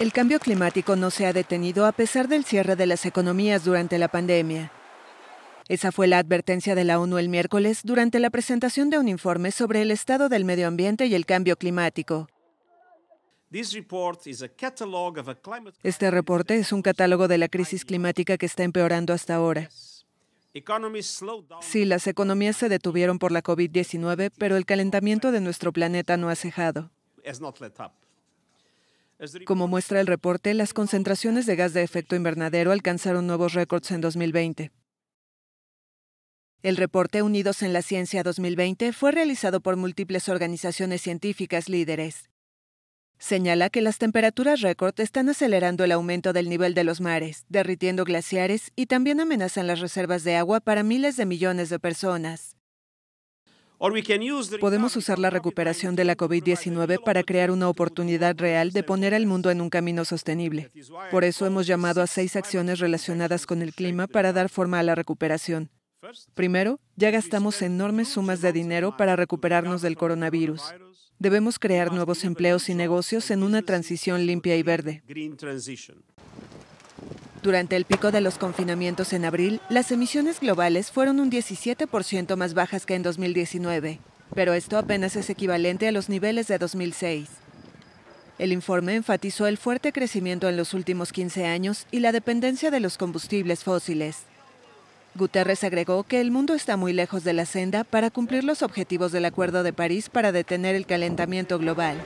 El cambio climático no se ha detenido a pesar del cierre de las economías durante la pandemia. Esa fue la advertencia de la ONU el miércoles durante la presentación de un informe sobre el estado del medio ambiente y el cambio climático. Este reporte es un catálogo de la crisis climática que está empeorando hasta ahora. Sí, las economías se detuvieron por la COVID-19, pero el calentamiento de nuestro planeta no ha cejado. Como muestra el reporte, las concentraciones de gas de efecto invernadero alcanzaron nuevos récords en 2020. El reporte Unidos en la Ciencia 2020 fue realizado por múltiples organizaciones científicas líderes. Señala que las temperaturas récord están acelerando el aumento del nivel de los mares, derritiendo glaciares y también amenazan las reservas de agua para miles de millones de personas. Podemos usar la recuperación de la COVID-19 para crear una oportunidad real de poner al mundo en un camino sostenible. Por eso hemos llamado a seis acciones relacionadas con el clima para dar forma a la recuperación. Primero, ya gastamos enormes sumas de dinero para recuperarnos del coronavirus. Debemos crear nuevos empleos y negocios en una transición limpia y verde. Durante el pico de los confinamientos en abril, las emisiones globales fueron un 17% más bajas que en 2019, pero esto apenas es equivalente a los niveles de 2006. El informe enfatizó el fuerte crecimiento en los últimos 15 años y la dependencia de los combustibles fósiles. Guterres agregó que el mundo está muy lejos de la senda para cumplir los objetivos del Acuerdo de París para detener el calentamiento global.